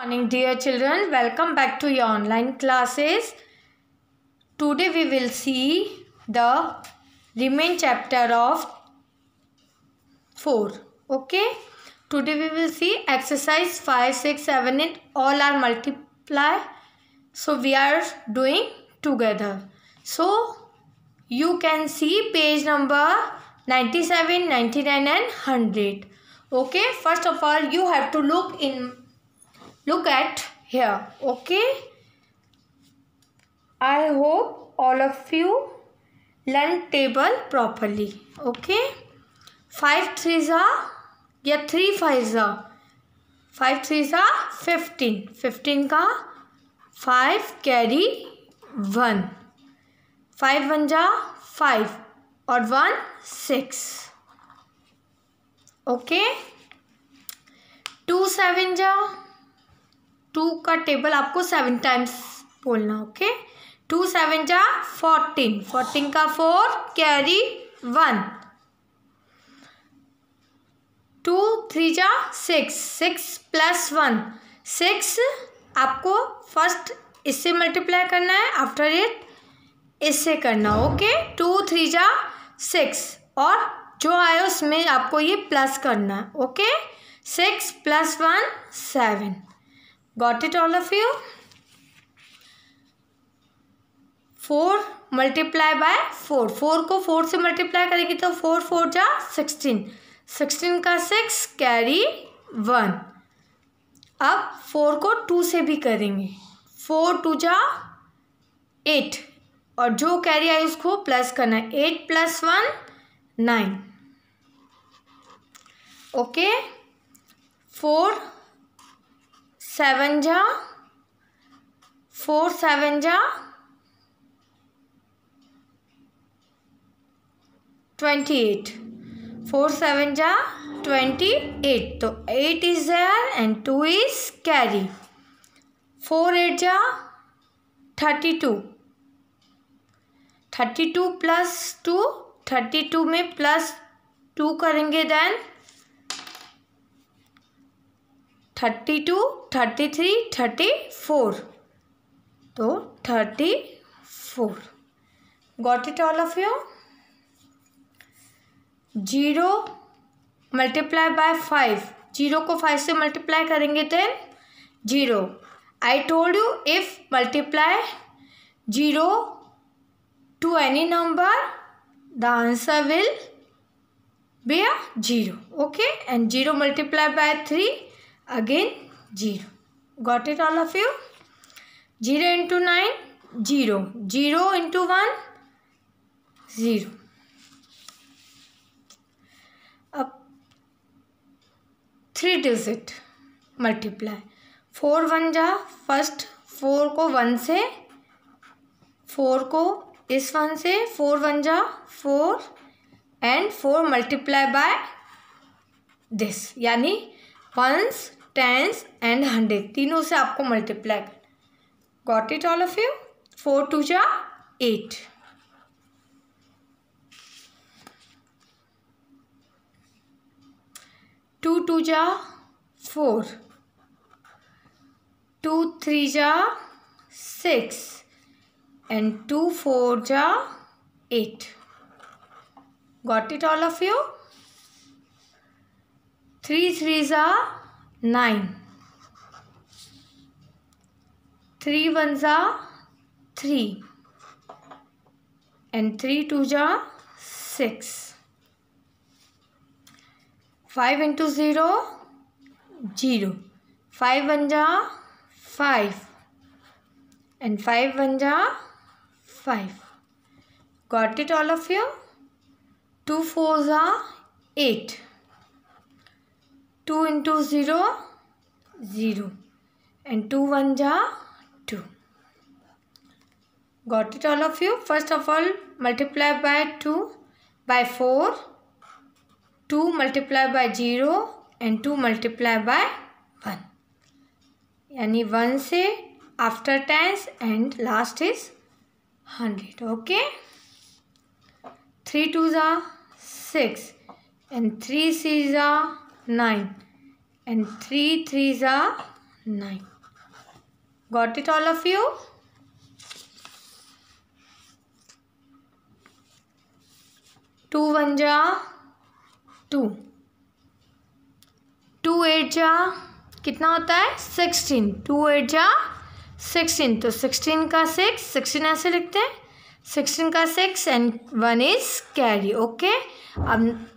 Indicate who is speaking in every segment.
Speaker 1: morning dear children welcome back to your online classes today we will see the remain chapter of 4 okay today we will see exercise 5 6 7 8 all are multiply so we are doing together so you can see page number 97 99 and 100 okay first of all you have to look in look at here okay i hope all of you learn table properly okay five threes are yeah three fives are five threes are 15 15 ka five carry one. one five one ja five or one six okay two seven ja two का table आपको seven times बोलना okay two seven जा fourteen fourteen का four carry one two three जा six six plus one six आपको first इससे multiply करना है आफ्टर इट इससे करना ओके टू थ्री जा सिक्स और जो आए उसमें आपको ये प्लस करना है okay six plus one seven got it all of you four multiply by four four को फोर से मल्टीप्लाई करेगी तो फोर फोर जा सिक्सटीन सिक्सटीन का सिक्स कैरी वन अब फोर को टू से भी करेंगे फोर टू जा एट और जो कैरी आई उसको प्लस करना है eight plus one nine okay four seven जा फोर सेवन जा ट्वेंटी एट फोर सेवन जा ट्वेंटी एट तो eight is there and two is carry four eight जा thirty two thirty two plus two thirty two में plus two करेंगे then thirty two thirty three thirty four तो thirty four got it all of you zero multiply by five zero को five से multiply करेंगे then zero I told you if multiply zero to any number the answer will be a zero okay and zero multiply by three again zero got it all of you zero into nine zero zero into one zero up three digit multiply four one जा first four को one से four को इस one से four one जा four and four multiply by this यानी ones tens and hundred तीनों से आपको मल्टीप्लाई करना got it all of you four two जा एट टू टू जा फोर टू थ्री जा सिक्स एंड टू फोर जा eight got it all of you three three जा nine. Three ones are three. And three twos are six. Five into zero, zero. Five ones are five. And five ones are five. Got it all of you? Two fours are eight. 2 into 0, 0. And 2 1 ja 2. Got it all of you? First of all, multiply by 2 by 4. 2 multiply by 0 and 2 multiply by 1. Yani 1 say after tens and last is hundred. Okay. Three 2s are six and three see are nine and three threes are nine got it all of you two one ja two two eight जा कितना होता है sixteen two eight जा sixteen तो sixteen का six sixteen ऐसे लिखते हैं सिक्सटीन का six and one is carry okay अब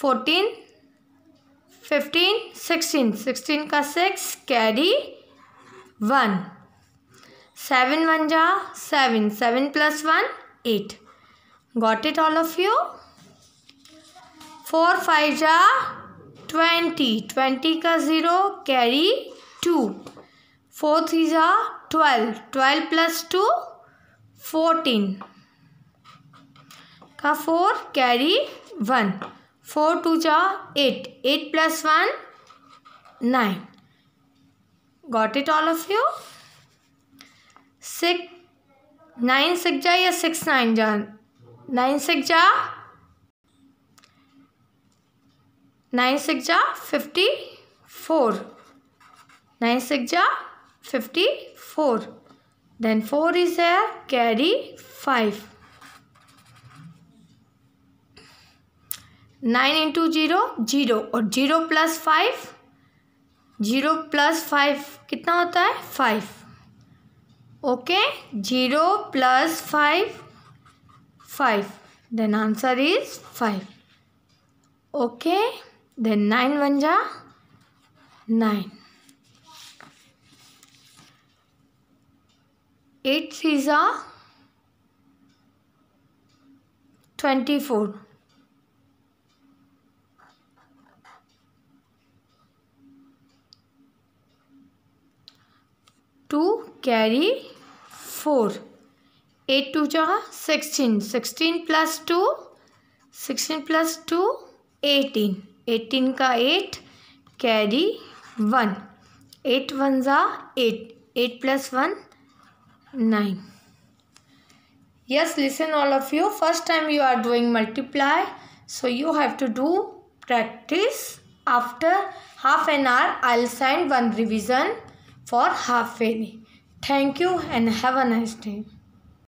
Speaker 1: फोर्टीन फिफ्टीन सिक्सटीन सिक्सटीन का six carry one seven one जा seven seven plus one eight got it all of you four five जा twenty twenty का zero carry two four three जा twelve twelve plus two fourteen का four carry one four two जा eight eight plus one nine got it all of you six nine six जा या six nine जा nine six जा nine six जा fifty four nine six जा fifty four then four is air carry five nine into zero zero और zero plus five zero plus five कितना होता है five okay zero plus five five then answer is five okay then nine one जा nine eight three जा twenty four two carry four. Eight two चौका sixteen. Sixteen plus two. Sixteen plus sixteen eighteen. Eighteen two eighteen eighteen का eight carry one eight. One ज़ा eight yes listen all of you first time you are doing multiply so you have to do practice after half an hour i'll send one revision for half penny. Thank you and have a nice day.